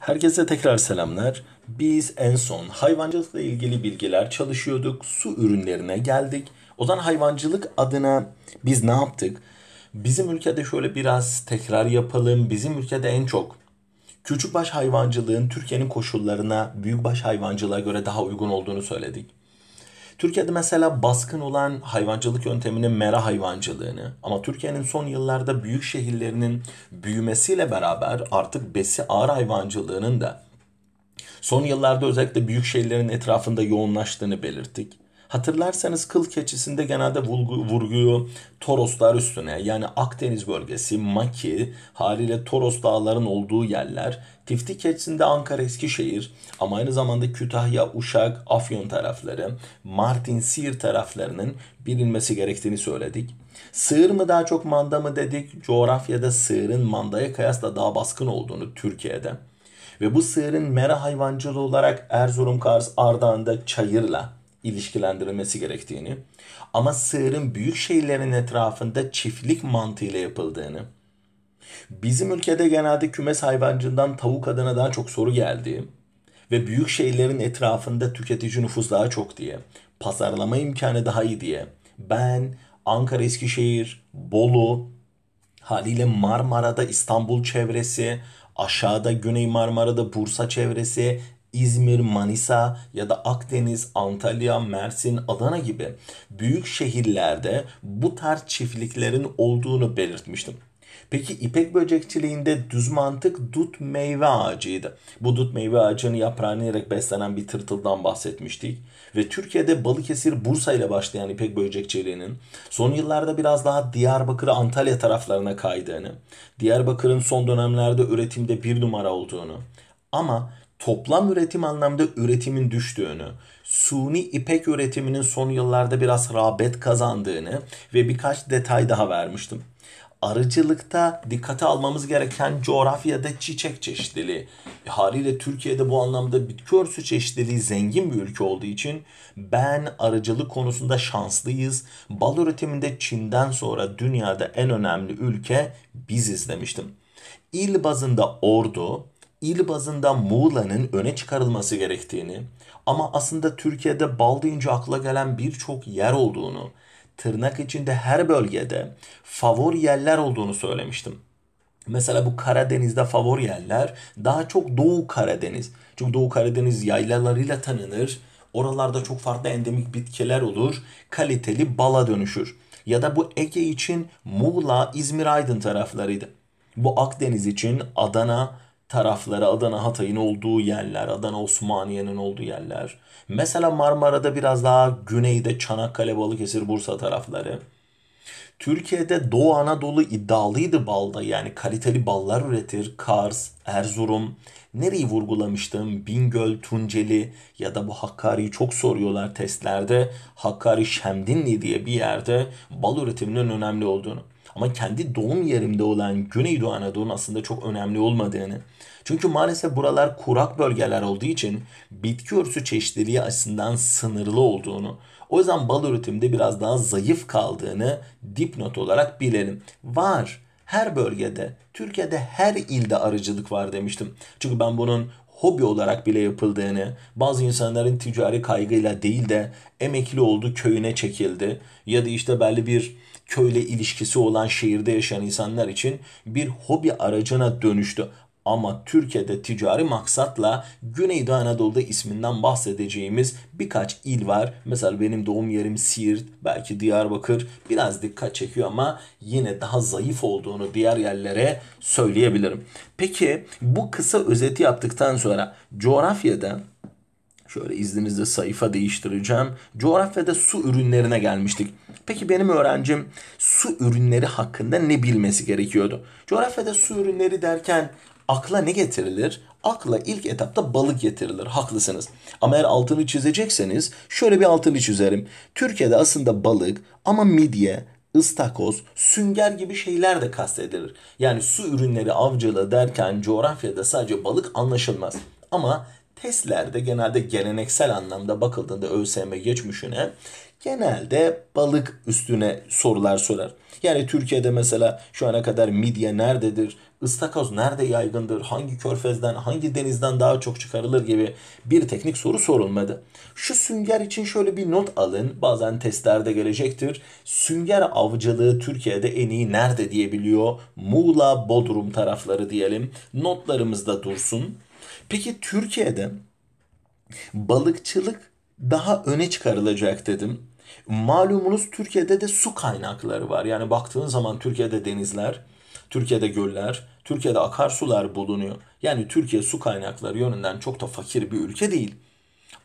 Herkese tekrar selamlar. Biz en son hayvancılıkla ilgili bilgiler çalışıyorduk. Su ürünlerine geldik. O zaman hayvancılık adına biz ne yaptık? Bizim ülkede şöyle biraz tekrar yapalım. Bizim ülkede en çok küçükbaş hayvancılığın Türkiye'nin koşullarına büyükbaş hayvancılığa göre daha uygun olduğunu söyledik. Türkiye'de mesela baskın olan hayvancılık yönteminin mera hayvancılığını ama Türkiye'nin son yıllarda büyük şehirlerinin büyümesiyle beraber artık besi ağır hayvancılığının da son yıllarda özellikle büyük şehirlerin etrafında yoğunlaştığını belirttik. Hatırlarsanız kıl keçisinde genelde vurgu, vurguyu Toroslar üstüne yani Akdeniz bölgesi, Maki haliyle Toros dağların olduğu yerler, Tifti keçisinde Ankara Eskişehir ama aynı zamanda Kütahya, Uşak, Afyon tarafları, Martin Siirt taraflarının bilinmesi gerektiğini söyledik. Sığır mı daha çok manda mı dedik? Coğrafyada sığırın mandaya kıyasla daha baskın olduğunu Türkiye'de ve bu sığırın mera hayvancılığı olarak Erzurum, Kars, Ardahan'da çayırla ilişkilendirilmesi gerektiğini ama sığırın büyük şehirlerin etrafında çiftlik mantığıyla yapıldığını, bizim ülkede genelde kümes hayvancından tavuk adına daha çok soru geldi ve büyük şehirlerin etrafında tüketici nüfus daha çok diye, pazarlama imkanı daha iyi diye ben Ankara, Eskişehir, Bolu, haliyle Marmara'da İstanbul çevresi, aşağıda Güney Marmara'da Bursa çevresi, İzmir, Manisa ya da Akdeniz, Antalya, Mersin, Adana gibi büyük şehirlerde bu tarz çiftliklerin olduğunu belirtmiştim. Peki ipek böcekçiliğinde düz mantık dut meyve ağacıydı. Bu dut meyve ağacını yaprağını yiyerek beslenen bir tırtıldan bahsetmiştik. Ve Türkiye'de Balıkesir, Bursa ile başlayan ipek böcekçiliğinin son yıllarda biraz daha Diyarbakır, Antalya taraflarına kaydığını, Diyarbakır'ın son dönemlerde üretimde bir numara olduğunu ama toplam üretim anlamda üretimin düştüğünü, suni ipek üretiminin son yıllarda biraz rağbet kazandığını ve birkaç detay daha vermiştim. Arıcılıkta dikkate almamız gereken coğrafyada çiçek çeşitliliği. E, haliyle Türkiye'de bu anlamda bitki örtüsü çeşitliliği zengin bir ülke olduğu için ben arıcılık konusunda şanslıyız. Bal üretiminde Çin'den sonra dünyada en önemli ülke biziz demiştim. İl bazında Ordu, il bazında Muğla'nın öne çıkarılması gerektiğini ama aslında Türkiye'de bal deyince akla gelen birçok yer olduğunu, tırnak içinde her bölgede favori yerler olduğunu söylemiştim. Mesela bu Karadeniz'de favori yerler daha çok Doğu Karadeniz. Çünkü Doğu Karadeniz yaylalarıyla tanınır. Oralarda çok farklı endemik bitkiler olur. Kaliteli bala dönüşür. Ya da bu Ege için Muğla, İzmir, Aydın taraflarıydı. Bu Akdeniz için Adana, tarafları, Adana Hatay'ın olduğu yerler, Adana Osmaniye'nin olduğu yerler. Mesela Marmara'da biraz daha güneyde Çanakkale, Balıkesir, Bursa tarafları. Türkiye'de Doğu Anadolu iddialıydı balda yani kaliteli ballar üretir. Kars, Erzurum, nereyi vurgulamıştım? Bingöl, Tunceli ya da bu Hakkari'yi çok soruyorlar testlerde. Hakkari Şemdinli diye bir yerde bal üretiminin önemli olduğunu. Ama kendi doğum yerimde olan Güneydoğu Anadolu'nun aslında çok önemli olmadığını. Çünkü maalesef buralar kurak bölgeler olduğu için bitki örtüsü çeşitliliği açısından sınırlı olduğunu, o yüzden bal üretimde biraz daha zayıf kaldığını dipnot olarak bilelim. Var her bölgede, Türkiye'de her ilde arıcılık var demiştim. Çünkü ben bunun hobi olarak bile yapıldığını, bazı insanların ticari kaygıyla değil de emekli oldu, köyüne çekildi ya da işte belli bir köyle ilişkisi olan şehirde yaşayan insanlar için bir hobi aracına dönüştü. Ama Türkiye'de ticari maksatla Güneydoğu Anadolu'da isminden bahsedeceğimiz birkaç il var. Mesela benim doğum yerim Siirt, belki Diyarbakır biraz dikkat çekiyor ama yine daha zayıf olduğunu diğer yerlere söyleyebilirim. Peki bu kısa özeti yaptıktan sonra coğrafyada Şöyle izninizle sayfa değiştireceğim. Coğrafyada su ürünlerine gelmiştik. Peki benim öğrencim su ürünleri hakkında ne bilmesi gerekiyordu? Coğrafyada su ürünleri derken akla ne getirilir? Akla ilk etapta balık getirilir. Haklısınız. Ama eğer altını çizecekseniz şöyle bir altını çizerim. Türkiye'de aslında balık ama midye, ıstakoz, sünger gibi şeyler de kastedilir. Yani su ürünleri avcılığı derken coğrafyada sadece balık anlaşılmaz. Ama testlerde genelde geleneksel anlamda bakıldığında ÖSYM geçmişine genelde balık üstüne sorular sorar. Yani Türkiye'de mesela şu ana kadar midye nerededir, ıstakoz nerede yaygındır, hangi körfezden, hangi denizden daha çok çıkarılır gibi bir teknik soru sorulmadı. Şu sünger için şöyle bir not alın, bazen testlerde gelecektir. Sünger avcılığı Türkiye'de en iyi nerede diyebiliyor? Muğla, Bodrum tarafları diyelim. Notlarımızda dursun. Peki Türkiye'de balıkçılık daha öne çıkarılacak dedim. Malumunuz Türkiye'de de su kaynakları var. Yani baktığın zaman Türkiye'de denizler, Türkiye'de göller, Türkiye'de akarsular bulunuyor. Yani Türkiye su kaynakları yönünden çok da fakir bir ülke değil.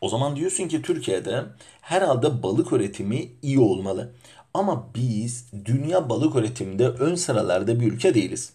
O zaman diyorsun ki Türkiye'de herhalde balık üretimi iyi olmalı. Ama biz dünya balık üretiminde ön sıralarda bir ülke değiliz.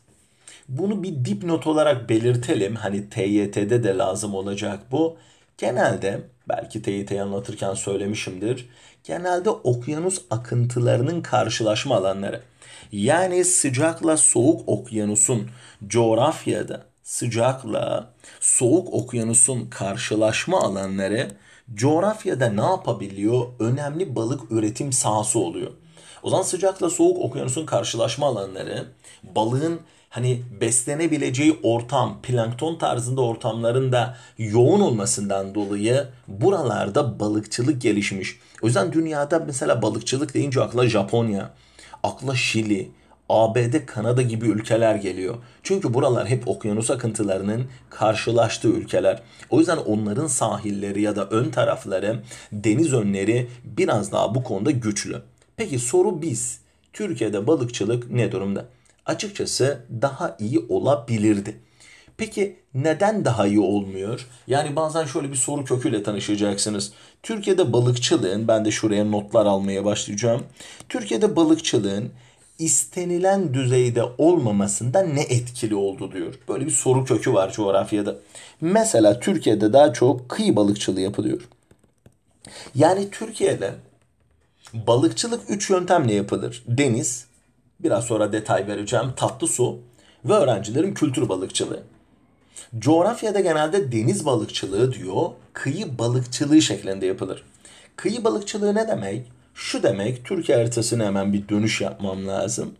Bunu bir dipnot olarak belirtelim. Hani TYT'de de lazım olacak bu. Genelde belki TYT'yi anlatırken söylemişimdir. Genelde okyanus akıntılarının karşılaşma alanları. Yani sıcakla soğuk okyanusun coğrafyada sıcakla soğuk okyanusun karşılaşma alanları coğrafyada ne yapabiliyor? Önemli balık üretim sahası oluyor. O zaman sıcakla soğuk okyanusun karşılaşma alanları balığın hani beslenebileceği ortam, plankton tarzında ortamların da yoğun olmasından dolayı buralarda balıkçılık gelişmiş. O yüzden dünyada mesela balıkçılık deyince akla Japonya, akla Şili, ABD, Kanada gibi ülkeler geliyor. Çünkü buralar hep okyanus akıntılarının karşılaştığı ülkeler. O yüzden onların sahilleri ya da ön tarafları, deniz önleri biraz daha bu konuda güçlü. Peki soru biz. Türkiye'de balıkçılık ne durumda? Açıkçası daha iyi olabilirdi. Peki neden daha iyi olmuyor? Yani bazen şöyle bir soru köküyle tanışacaksınız. Türkiye'de balıkçılığın, ben de şuraya notlar almaya başlayacağım. Türkiye'de balıkçılığın istenilen düzeyde olmamasında ne etkili oldu diyor. Böyle bir soru kökü var coğrafyada. Mesela Türkiye'de daha çok kıyı balıkçılığı yapılıyor. Yani Türkiye'de balıkçılık 3 yöntemle yapılır. Deniz, biraz sonra detay vereceğim tatlı su ve öğrencilerin kültür balıkçılığı. Coğrafyada genelde deniz balıkçılığı diyor, kıyı balıkçılığı şeklinde yapılır. Kıyı balıkçılığı ne demek? Şu demek, Türkiye haritasına hemen bir dönüş yapmam lazım.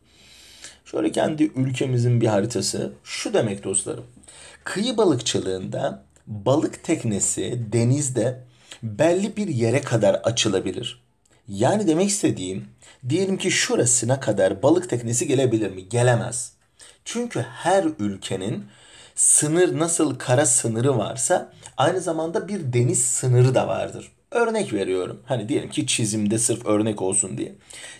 Şöyle kendi ülkemizin bir haritası. Şu demek dostlarım. Kıyı balıkçılığında balık teknesi denizde belli bir yere kadar açılabilir. Yani demek istediğim diyelim ki şurasına kadar balık teknesi gelebilir mi? Gelemez. Çünkü her ülkenin sınır nasıl kara sınırı varsa aynı zamanda bir deniz sınırı da vardır. Örnek veriyorum. Hani diyelim ki çizimde sırf örnek olsun diye.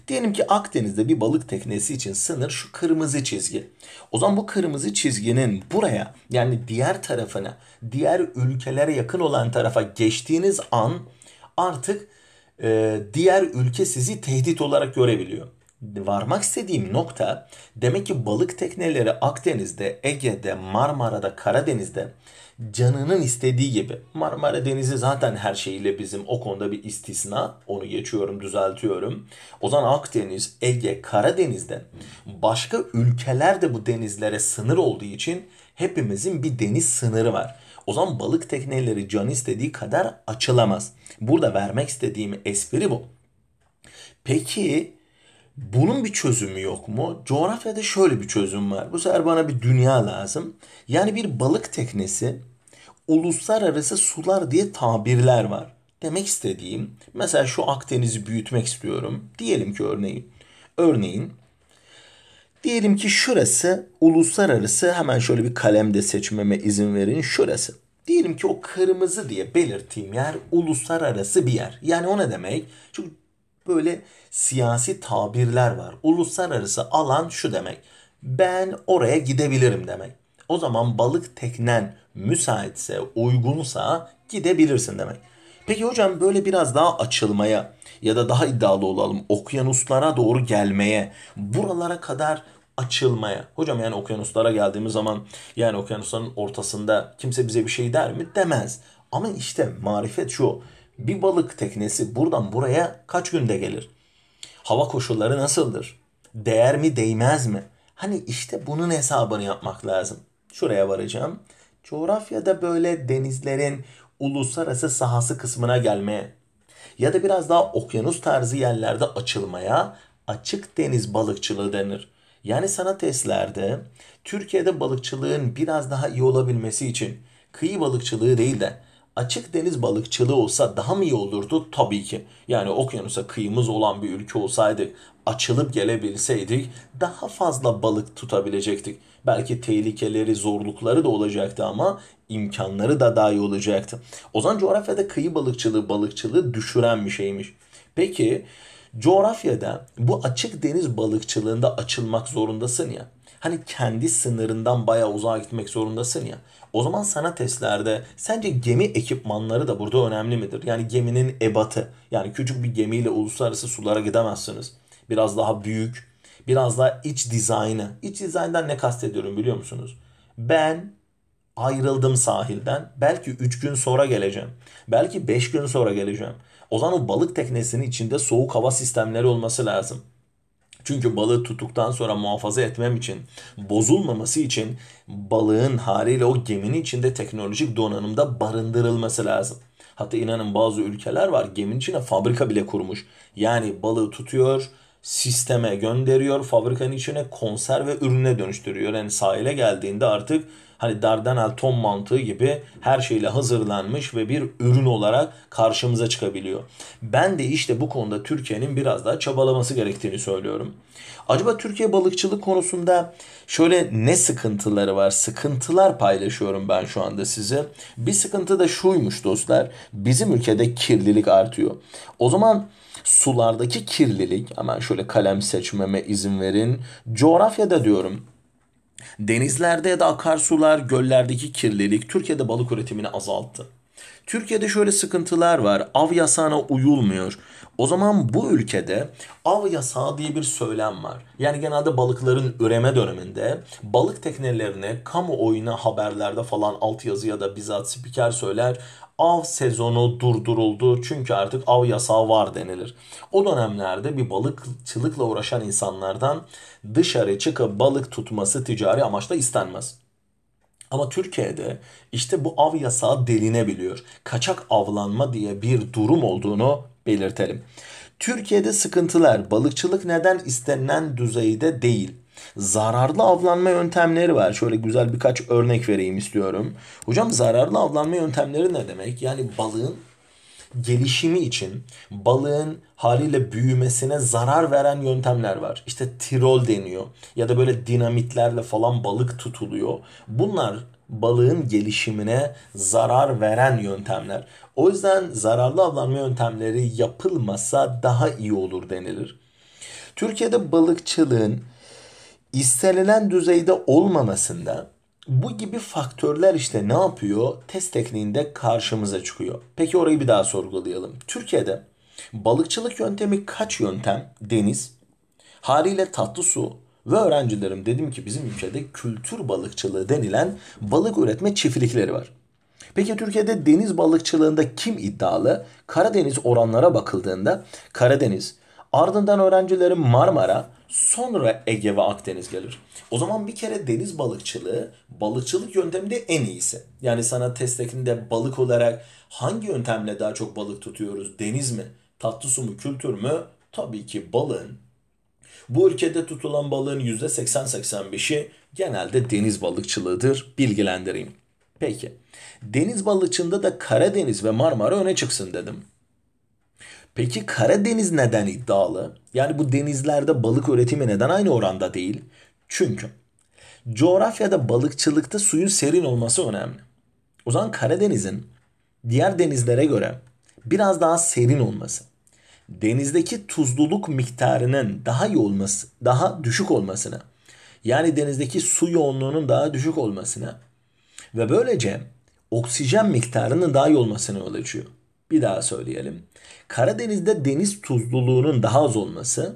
Diyelim ki Akdeniz'de bir balık teknesi için sınır şu kırmızı çizgi. O zaman bu kırmızı çizginin buraya yani diğer tarafına, diğer ülkelere yakın olan tarafa geçtiğiniz an artık e, diğer ülke sizi tehdit olarak görebiliyor varmak istediğim nokta demek ki balık tekneleri Akdeniz'de, Ege'de, Marmara'da, Karadeniz'de canının istediği gibi. Marmara Denizi zaten her şeyiyle bizim o konuda bir istisna. Onu geçiyorum, düzeltiyorum. O zaman Akdeniz, Ege, Karadeniz'de başka ülkeler de bu denizlere sınır olduğu için hepimizin bir deniz sınırı var. O zaman balık tekneleri can istediği kadar açılamaz. Burada vermek istediğim espri bu. Peki bunun bir çözümü yok mu? Coğrafyada şöyle bir çözüm var. Bu sefer bana bir dünya lazım. Yani bir balık teknesi uluslararası sular diye tabirler var. Demek istediğim mesela şu Akdeniz'i büyütmek istiyorum. Diyelim ki örneğin. Örneğin diyelim ki şurası uluslararası hemen şöyle bir kalemde seçmeme izin verin. Şurası. Diyelim ki o kırmızı diye belirttiğim yer uluslararası bir yer. Yani o ne demek? Çünkü böyle siyasi tabirler var. Uluslararası alan şu demek. Ben oraya gidebilirim demek. O zaman balık teknen müsaitse, uygunsa gidebilirsin demek. Peki hocam böyle biraz daha açılmaya ya da daha iddialı olalım okyanuslara doğru gelmeye, buralara kadar açılmaya. Hocam yani okyanuslara geldiğimiz zaman yani okyanusların ortasında kimse bize bir şey der mi? Demez. Ama işte marifet şu bir balık teknesi buradan buraya kaç günde gelir? Hava koşulları nasıldır? Değer mi değmez mi? Hani işte bunun hesabını yapmak lazım. Şuraya varacağım. Coğrafyada böyle denizlerin uluslararası sahası kısmına gelmeye ya da biraz daha okyanus tarzı yerlerde açılmaya açık deniz balıkçılığı denir. Yani sanat eserlerde Türkiye'de balıkçılığın biraz daha iyi olabilmesi için kıyı balıkçılığı değil de açık deniz balıkçılığı olsa daha mı iyi olurdu? Tabii ki. Yani okyanusa kıyımız olan bir ülke olsaydık, açılıp gelebilseydik daha fazla balık tutabilecektik. Belki tehlikeleri, zorlukları da olacaktı ama imkanları da daha iyi olacaktı. O zaman coğrafyada kıyı balıkçılığı, balıkçılığı düşüren bir şeymiş. Peki coğrafyada bu açık deniz balıkçılığında açılmak zorundasın ya. Hani kendi sınırından bayağı uzağa gitmek zorundasın ya. O zaman sana testlerde sence gemi ekipmanları da burada önemli midir? Yani geminin ebatı. Yani küçük bir gemiyle uluslararası sulara gidemezsiniz. Biraz daha büyük, biraz daha iç dizaynı. İç dizayndan ne kastediyorum biliyor musunuz? Ben ayrıldım sahilden. Belki 3 gün sonra geleceğim. Belki 5 gün sonra geleceğim. O zaman o balık teknesinin içinde soğuk hava sistemleri olması lazım. Çünkü balığı tuttuktan sonra muhafaza etmem için, bozulmaması için balığın haliyle o geminin içinde teknolojik donanımda barındırılması lazım. Hatta inanın bazı ülkeler var geminin içine fabrika bile kurmuş. Yani balığı tutuyor, sisteme gönderiyor, fabrikanın içine konserve ürüne dönüştürüyor. Yani sahile geldiğinde artık hani Dardanel ton mantığı gibi her şeyle hazırlanmış ve bir ürün olarak karşımıza çıkabiliyor. Ben de işte bu konuda Türkiye'nin biraz daha çabalaması gerektiğini söylüyorum. Acaba Türkiye balıkçılık konusunda şöyle ne sıkıntıları var? Sıkıntılar paylaşıyorum ben şu anda size. Bir sıkıntı da şuymuş dostlar. Bizim ülkede kirlilik artıyor. O zaman sulardaki kirlilik hemen şöyle kalem seçmeme izin verin. Coğrafyada diyorum Denizlerde ya da akarsular, göllerdeki kirlilik Türkiye'de balık üretimini azalttı. Türkiye'de şöyle sıkıntılar var. Av yasağına uyulmuyor. O zaman bu ülkede av yasağı diye bir söylem var. Yani genelde balıkların üreme döneminde balık teknelerine, kamuoyuna haberlerde falan alt yazı ya da bizzat spiker söyler av sezonu durduruldu. Çünkü artık av yasağı var denilir. O dönemlerde bir balıkçılıkla uğraşan insanlardan dışarı çıkıp balık tutması ticari amaçla istenmez. Ama Türkiye'de işte bu av yasağı delinebiliyor. Kaçak avlanma diye bir durum olduğunu belirtelim. Türkiye'de sıkıntılar balıkçılık neden istenilen düzeyde değil. Zararlı avlanma yöntemleri var. Şöyle güzel birkaç örnek vereyim istiyorum. Hocam zararlı avlanma yöntemleri ne demek? Yani balığın gelişimi için balığın haliyle büyümesine zarar veren yöntemler var. İşte tirol deniyor ya da böyle dinamitlerle falan balık tutuluyor. Bunlar balığın gelişimine zarar veren yöntemler. O yüzden zararlı avlanma yöntemleri yapılmasa daha iyi olur denilir. Türkiye'de balıkçılığın istenilen düzeyde olmamasında bu gibi faktörler işte ne yapıyor? Test tekniğinde karşımıza çıkıyor. Peki orayı bir daha sorgulayalım. Türkiye'de balıkçılık yöntemi kaç yöntem? Deniz, haliyle tatlı su ve öğrencilerim dedim ki bizim ülkede kültür balıkçılığı denilen balık üretme çiftlikleri var. Peki Türkiye'de deniz balıkçılığında kim iddialı? Karadeniz oranlara bakıldığında Karadeniz, ardından öğrencilerim Marmara, Sonra Ege ve Akdeniz gelir. O zaman bir kere deniz balıkçılığı balıkçılık yönteminde en iyisi. Yani sanat testlerinde balık olarak hangi yöntemle daha çok balık tutuyoruz? Deniz mi? Tatlı su mu? Kültür mü? Tabii ki balığın. Bu ülkede tutulan balığın %80-85'i genelde deniz balıkçılığıdır. Bilgilendireyim. Peki. Deniz balıkçında da Karadeniz ve Marmara öne çıksın dedim. Peki Karadeniz neden iddialı? Yani bu denizlerde balık üretimi neden aynı oranda değil? Çünkü coğrafyada balıkçılıkta suyun serin olması önemli. O zaman Karadeniz'in diğer denizlere göre biraz daha serin olması, denizdeki tuzluluk miktarının daha iyi olması, daha düşük olmasına, yani denizdeki su yoğunluğunun daha düşük olmasına ve böylece oksijen miktarının daha iyi olmasına yol açıyor. Bir daha söyleyelim. Karadeniz'de deniz tuzluluğunun daha az olması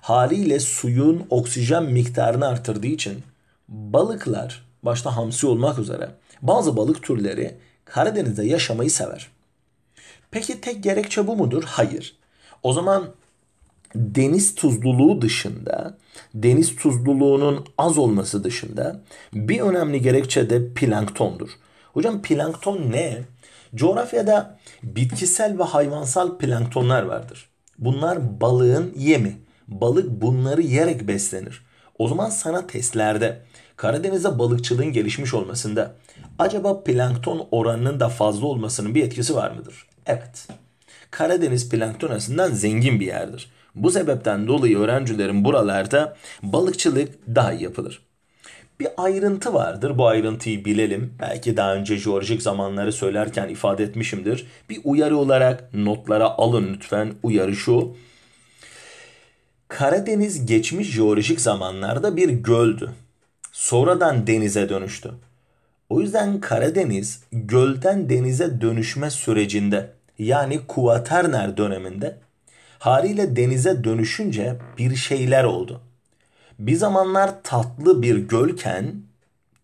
haliyle suyun oksijen miktarını artırdığı için balıklar başta hamsi olmak üzere bazı balık türleri Karadeniz'de yaşamayı sever. Peki tek gerekçe bu mudur? Hayır. O zaman deniz tuzluluğu dışında, deniz tuzluluğunun az olması dışında bir önemli gerekçe de planktondur. Hocam plankton ne? Coğrafyada bitkisel ve hayvansal planktonlar vardır. Bunlar balığın yemi. Balık bunları yerek beslenir. O zaman sana testlerde Karadeniz'de balıkçılığın gelişmiş olmasında acaba plankton oranının da fazla olmasının bir etkisi var mıdır? Evet. Karadeniz plankton açısından zengin bir yerdir. Bu sebepten dolayı öğrencilerin buralarda balıkçılık daha iyi yapılır. Bir ayrıntı vardır. Bu ayrıntıyı bilelim. Belki daha önce jeolojik zamanları söylerken ifade etmişimdir. Bir uyarı olarak notlara alın lütfen. Uyarı şu. Karadeniz geçmiş jeolojik zamanlarda bir göldü. Sonradan denize dönüştü. O yüzden Karadeniz gölden denize dönüşme sürecinde yani kuaterner döneminde haliyle denize dönüşünce bir şeyler oldu. Bir zamanlar tatlı bir gölken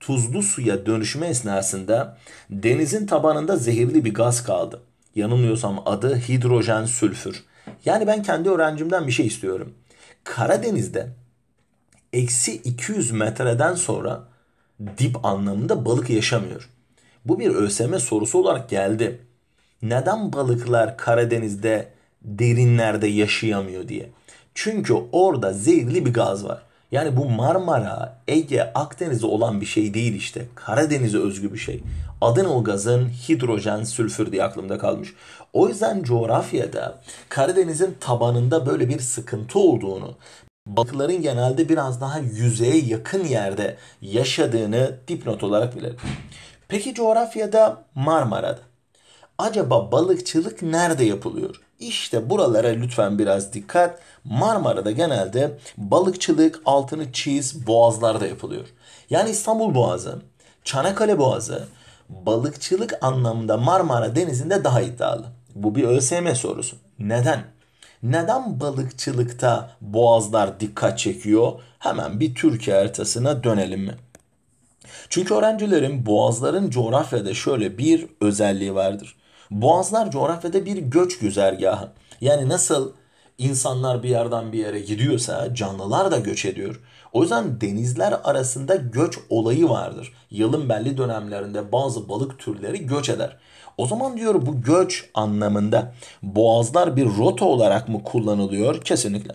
tuzlu suya dönüşme esnasında denizin tabanında zehirli bir gaz kaldı. Yanılmıyorsam adı hidrojen sülfür. Yani ben kendi öğrencimden bir şey istiyorum. Karadeniz'de eksi 200 metreden sonra dip anlamında balık yaşamıyor. Bu bir ÖSM sorusu olarak geldi. Neden balıklar Karadeniz'de derinlerde yaşayamıyor diye. Çünkü orada zehirli bir gaz var. Yani bu Marmara, Ege, Akdeniz'e olan bir şey değil işte. Karadeniz'e özgü bir şey. Adın gazın hidrojen, sülfür diye aklımda kalmış. O yüzden coğrafyada Karadeniz'in tabanında böyle bir sıkıntı olduğunu, balıkların genelde biraz daha yüzeye yakın yerde yaşadığını dipnot olarak bilirim. Peki coğrafyada Marmara'da acaba balıkçılık nerede yapılıyor? İşte buralara lütfen biraz dikkat. Marmara'da genelde balıkçılık, altını çiz, boğazlarda yapılıyor. Yani İstanbul Boğazı, Çanakkale Boğazı balıkçılık anlamında Marmara Denizi'nde daha iddialı. Bu bir ÖSYM sorusu. Neden? Neden balıkçılıkta boğazlar dikkat çekiyor? Hemen bir Türkiye haritasına dönelim mi? Çünkü öğrencilerin boğazların coğrafyada şöyle bir özelliği vardır. Boğazlar coğrafyada bir göç güzergahı. Yani nasıl insanlar bir yerden bir yere gidiyorsa canlılar da göç ediyor. O yüzden denizler arasında göç olayı vardır. Yılın belli dönemlerinde bazı balık türleri göç eder. O zaman diyor bu göç anlamında boğazlar bir rota olarak mı kullanılıyor? Kesinlikle.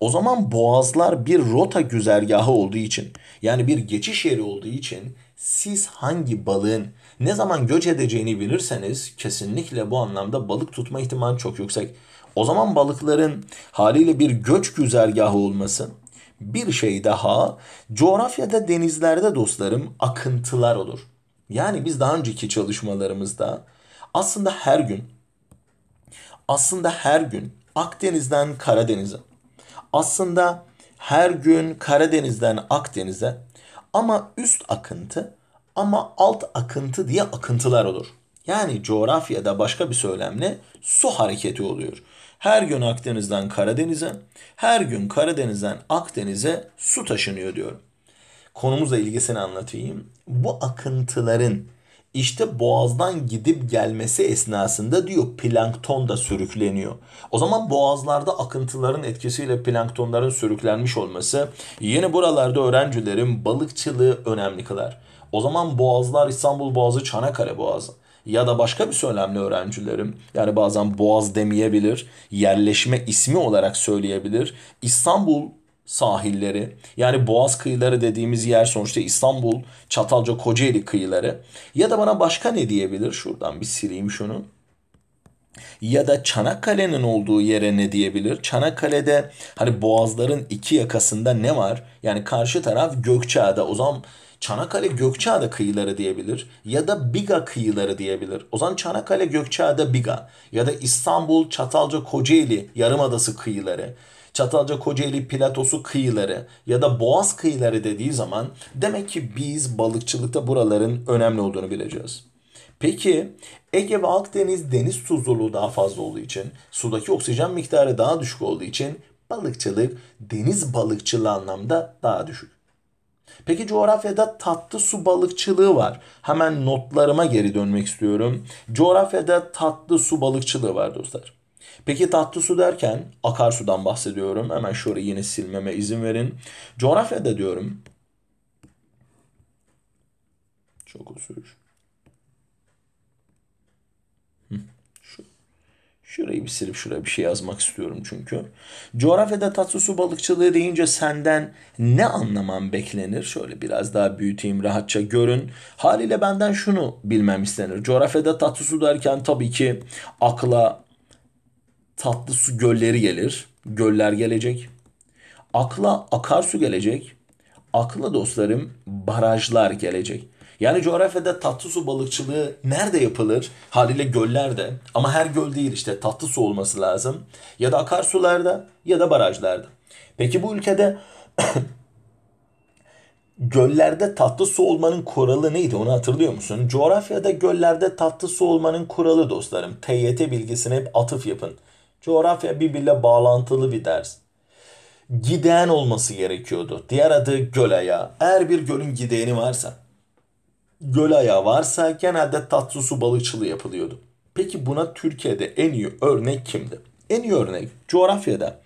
O zaman boğazlar bir rota güzergahı olduğu için yani bir geçiş yeri olduğu için siz hangi balığın ne zaman göç edeceğini bilirseniz kesinlikle bu anlamda balık tutma ihtimali çok yüksek. O zaman balıkların haliyle bir göç güzergahı olması bir şey daha coğrafyada denizlerde dostlarım akıntılar olur. Yani biz daha önceki çalışmalarımızda aslında her gün aslında her gün Akdeniz'den Karadeniz'e aslında her gün Karadeniz'den Akdeniz'e ama üst akıntı ama alt akıntı diye akıntılar olur. Yani coğrafyada başka bir söylemle su hareketi oluyor. Her gün Akdeniz'den Karadeniz'e, her gün Karadeniz'den Akdeniz'e su taşınıyor diyorum. Konumuzla ilgisini anlatayım. Bu akıntıların işte boğazdan gidip gelmesi esnasında diyor plankton da sürükleniyor. O zaman boğazlarda akıntıların etkisiyle planktonların sürüklenmiş olması yeni buralarda öğrencilerin balıkçılığı önemli kılar. O zaman boğazlar İstanbul Boğazı, Çanakkale Boğazı ya da başka bir söylemle öğrencilerim yani bazen boğaz demeyebilir, yerleşme ismi olarak söyleyebilir. İstanbul sahilleri yani Boğaz kıyıları dediğimiz yer sonuçta İstanbul, Çatalca, Kocaeli kıyıları ya da bana başka ne diyebilir? Şuradan bir sileyim şunu. Ya da Çanakkale'nin olduğu yere ne diyebilir? Çanakkale'de hani boğazların iki yakasında ne var? Yani karşı taraf Gökçeada. O zaman Çanakkale Gökçeada kıyıları diyebilir ya da Biga kıyıları diyebilir. O zaman Çanakkale Gökçeada Biga ya da İstanbul Çatalca Kocaeli Yarımadası kıyıları Çatalca Kocaeli platosu kıyıları ya da boğaz kıyıları dediği zaman demek ki biz balıkçılıkta buraların önemli olduğunu bileceğiz. Peki Ege ve Akdeniz deniz tuzluluğu daha fazla olduğu için, sudaki oksijen miktarı daha düşük olduğu için balıkçılık deniz balıkçılığı anlamda daha düşük. Peki coğrafyada tatlı su balıkçılığı var. Hemen notlarıma geri dönmek istiyorum. Coğrafyada tatlı su balıkçılığı var dostlar. Peki tatlı su derken akarsudan bahsediyorum. Hemen şurayı yine silmeme izin verin. Coğrafyada diyorum. Çok özür. Şu, şurayı bir silip şuraya bir şey yazmak istiyorum çünkü. Coğrafyada tatlı su balıkçılığı deyince senden ne anlaman beklenir? Şöyle biraz daha büyüteyim rahatça görün. Haliyle benden şunu bilmem istenir. Coğrafyada tatlı su derken tabii ki akla tatlı su gölleri gelir. Göller gelecek. Akla akarsu gelecek. Akla dostlarım barajlar gelecek. Yani coğrafyada tatlı su balıkçılığı nerede yapılır? Haliyle göllerde ama her göl değil işte tatlı su olması lazım. Ya da akarsularda ya da barajlarda. Peki bu ülkede göllerde tatlı su olmanın kuralı neydi onu hatırlıyor musun? Coğrafyada göllerde tatlı su olmanın kuralı dostlarım. TYT bilgisine hep atıf yapın. Coğrafya birbiriyle bağlantılı bir ders. Giden olması gerekiyordu. Diğer adı göl ayağı. Eğer bir gölün gideni varsa, göl ayağı varsa genelde tatlı su balıkçılığı yapılıyordu. Peki buna Türkiye'de en iyi örnek kimdi? En iyi örnek coğrafyada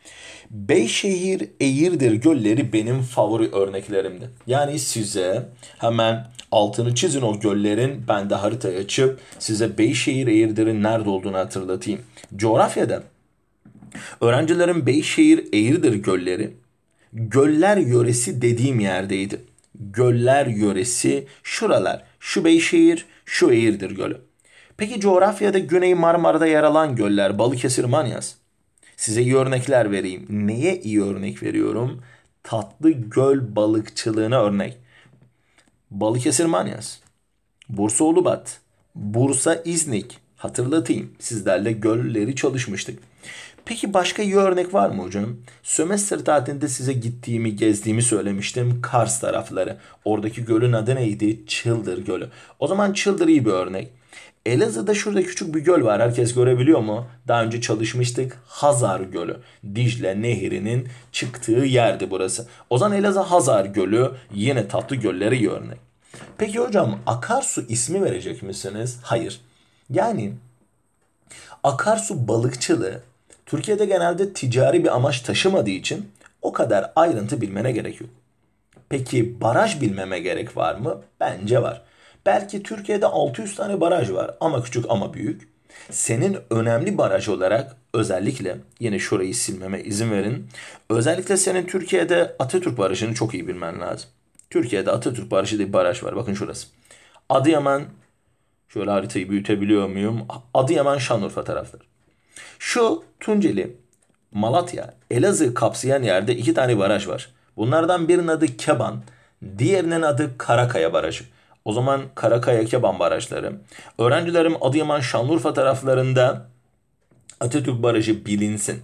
Beyşehir, Eğirdir gölleri benim favori örneklerimdi. Yani size hemen altını çizin o göllerin ben de haritayı açıp size Beyşehir, Eğirdir'in nerede olduğunu hatırlatayım. Coğrafyada Öğrencilerin Beyşehir Eğirdir gölleri, göller yöresi dediğim yerdeydi. Göller yöresi şuralar, şu Beyşehir, şu Eğirdir gölü. Peki coğrafyada Güney Marmara'da yer alan göller Balıkesir, Manyas. Size iyi örnekler vereyim. Neye iyi örnek veriyorum? Tatlı göl balıkçılığına örnek. Balıkesir, Manyas. Bursa Ulubat, Bursa İznik. Hatırlatayım sizlerle gölleri çalışmıştık. Peki başka iyi örnek var mı hocam? Sömestr tatilinde size gittiğimi, gezdiğimi söylemiştim. Kars tarafları. Oradaki gölün adı neydi? Çıldır Gölü. O zaman Çıldır iyi bir örnek. Elazığ'da şurada küçük bir göl var. Herkes görebiliyor mu? Daha önce çalışmıştık. Hazar Gölü. Dicle Nehri'nin çıktığı yerdi burası. O zaman Elazığ Hazar Gölü yine tatlı gölleri iyi örnek. Peki hocam akarsu ismi verecek misiniz? Hayır. Yani akarsu balıkçılığı Türkiye'de genelde ticari bir amaç taşımadığı için o kadar ayrıntı bilmene gerek yok. Peki baraj bilmeme gerek var mı? Bence var. Belki Türkiye'de 600 tane baraj var ama küçük ama büyük. Senin önemli baraj olarak özellikle yine şurayı silmeme izin verin. Özellikle senin Türkiye'de Atatürk Barajı'nı çok iyi bilmen lazım. Türkiye'de Atatürk Barajı diye bir baraj var. Bakın şurası. Adıyaman şöyle haritayı büyütebiliyor muyum? Adıyaman Şanlıurfa tarafları. Şu Tunceli, Malatya, Elazığ kapsayan yerde iki tane baraj var. Bunlardan birinin adı Keban, diğerinin adı Karakaya Barajı. O zaman Karakaya Keban barajları. Öğrencilerim Adıyaman Şanlıurfa taraflarında Atatürk Barajı bilinsin.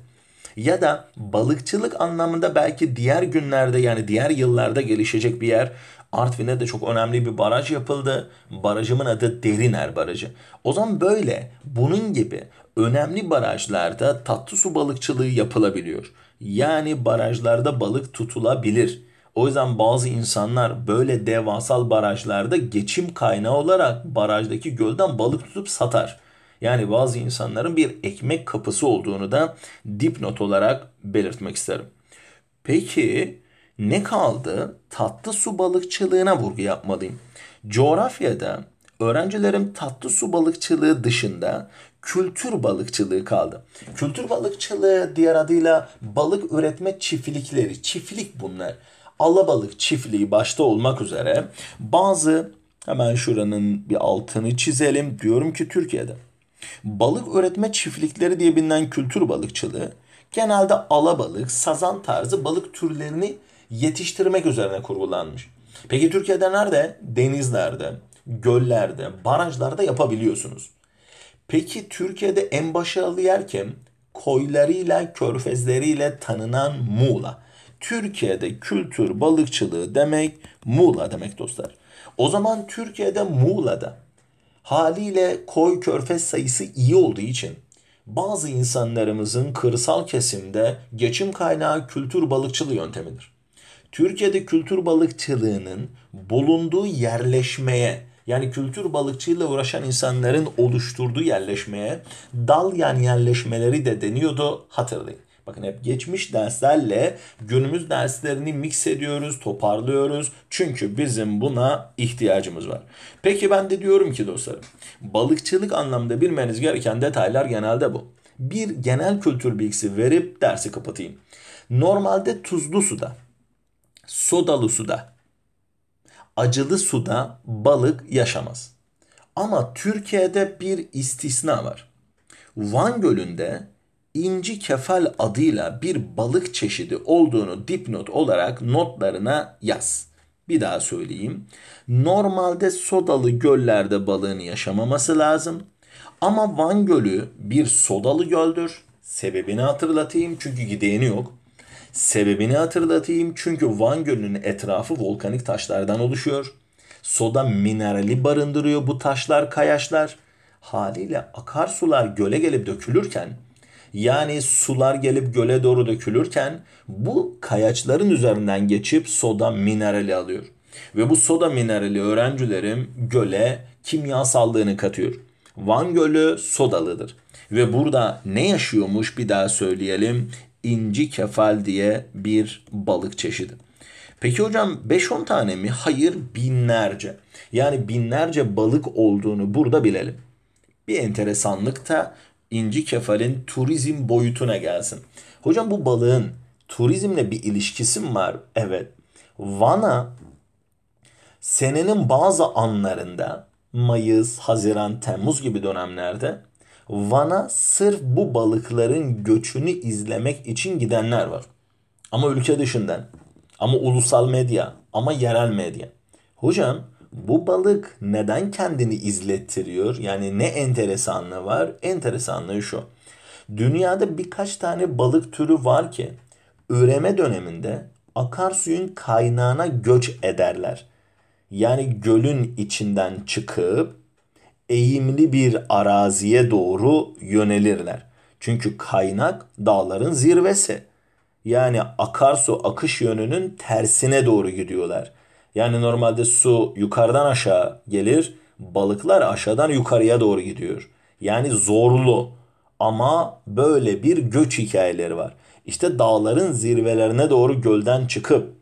Ya da balıkçılık anlamında belki diğer günlerde yani diğer yıllarda gelişecek bir yer. Artvin'de de çok önemli bir baraj yapıldı. Barajımın adı Deriner Barajı. O zaman böyle bunun gibi önemli barajlarda tatlı su balıkçılığı yapılabiliyor. Yani barajlarda balık tutulabilir. O yüzden bazı insanlar böyle devasal barajlarda geçim kaynağı olarak barajdaki gölden balık tutup satar. Yani bazı insanların bir ekmek kapısı olduğunu da dipnot olarak belirtmek isterim. Peki ne kaldı? Tatlı su balıkçılığına vurgu yapmalıyım. Coğrafyada öğrencilerim tatlı su balıkçılığı dışında kültür balıkçılığı kaldı. Kültür balıkçılığı diğer adıyla balık üretme çiftlikleri, çiftlik bunlar. Alabalık çiftliği başta olmak üzere bazı hemen şuranın bir altını çizelim diyorum ki Türkiye'de balık üretme çiftlikleri diye bilinen kültür balıkçılığı genelde alabalık, sazan tarzı balık türlerini yetiştirmek üzerine kurgulanmış. Peki Türkiye'de nerede? Denizlerde, göllerde, barajlarda yapabiliyorsunuz. Peki Türkiye'de en başarılı yer yerken koylarıyla, körfezleriyle tanınan Muğla. Türkiye'de kültür balıkçılığı demek Muğla demek dostlar. O zaman Türkiye'de Muğla'da haliyle koy körfez sayısı iyi olduğu için bazı insanlarımızın kırsal kesimde geçim kaynağı kültür balıkçılığı yöntemidir. Türkiye'de kültür balıkçılığının bulunduğu yerleşmeye yani kültür balıkçıyla uğraşan insanların oluşturduğu yerleşmeye dal dalyan yerleşmeleri de deniyordu hatırlayın. Bakın hep geçmiş derslerle günümüz derslerini mix ediyoruz, toparlıyoruz. Çünkü bizim buna ihtiyacımız var. Peki ben de diyorum ki dostlarım, balıkçılık anlamda bilmeniz gereken detaylar genelde bu. Bir genel kültür bilgisi verip dersi kapatayım. Normalde tuzlu suda, sodalı suda, acılı suda balık yaşamaz. Ama Türkiye'de bir istisna var. Van Gölü'nde inci kefal adıyla bir balık çeşidi olduğunu dipnot olarak notlarına yaz. Bir daha söyleyeyim. Normalde sodalı göllerde balığın yaşamaması lazım. Ama Van Gölü bir sodalı göldür. Sebebini hatırlatayım çünkü gideni yok. Sebebini hatırlatayım çünkü Van Gölü'nün etrafı volkanik taşlardan oluşuyor. Soda minerali barındırıyor bu taşlar, kayaçlar. Haliyle akarsular göle gelip dökülürken yani sular gelip göle doğru dökülürken bu kayaçların üzerinden geçip soda minerali alıyor. Ve bu soda minerali öğrencilerim göle kimyasallığını katıyor. Van Gölü sodalıdır. Ve burada ne yaşıyormuş bir daha söyleyelim inci kefal diye bir balık çeşidi. Peki hocam 5-10 tane mi? Hayır binlerce. Yani binlerce balık olduğunu burada bilelim. Bir enteresanlık da inci kefalin turizm boyutuna gelsin. Hocam bu balığın turizmle bir ilişkisi mi var? Evet. Van'a senenin bazı anlarında Mayıs, Haziran, Temmuz gibi dönemlerde Van'a sırf bu balıkların göçünü izlemek için gidenler var. Ama ülke dışından, ama ulusal medya, ama yerel medya. Hocam bu balık neden kendini izlettiriyor? Yani ne enteresanlığı var? Enteresanlığı şu. Dünyada birkaç tane balık türü var ki üreme döneminde akarsuyun kaynağına göç ederler. Yani gölün içinden çıkıp eğimli bir araziye doğru yönelirler. Çünkü kaynak dağların zirvesi. Yani akarsu akış yönünün tersine doğru gidiyorlar. Yani normalde su yukarıdan aşağı gelir, balıklar aşağıdan yukarıya doğru gidiyor. Yani zorlu ama böyle bir göç hikayeleri var. İşte dağların zirvelerine doğru gölden çıkıp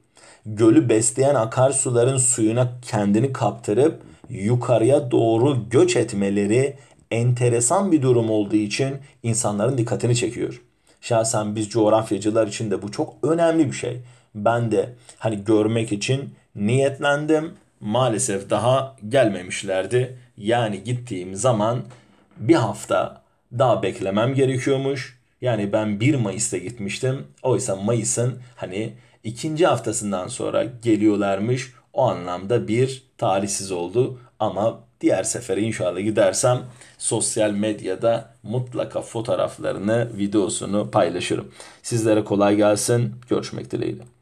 gölü besleyen akarsuların suyuna kendini kaptırıp yukarıya doğru göç etmeleri enteresan bir durum olduğu için insanların dikkatini çekiyor. Şahsen biz coğrafyacılar için de bu çok önemli bir şey. Ben de hani görmek için niyetlendim. Maalesef daha gelmemişlerdi. Yani gittiğim zaman bir hafta daha beklemem gerekiyormuş. Yani ben 1 Mayıs'ta gitmiştim. Oysa Mayıs'ın hani ikinci haftasından sonra geliyorlarmış. O anlamda bir tarihsiz oldu ama diğer sefere inşallah gidersem sosyal medyada mutlaka fotoğraflarını, videosunu paylaşırım. Sizlere kolay gelsin. Görüşmek dileğiyle.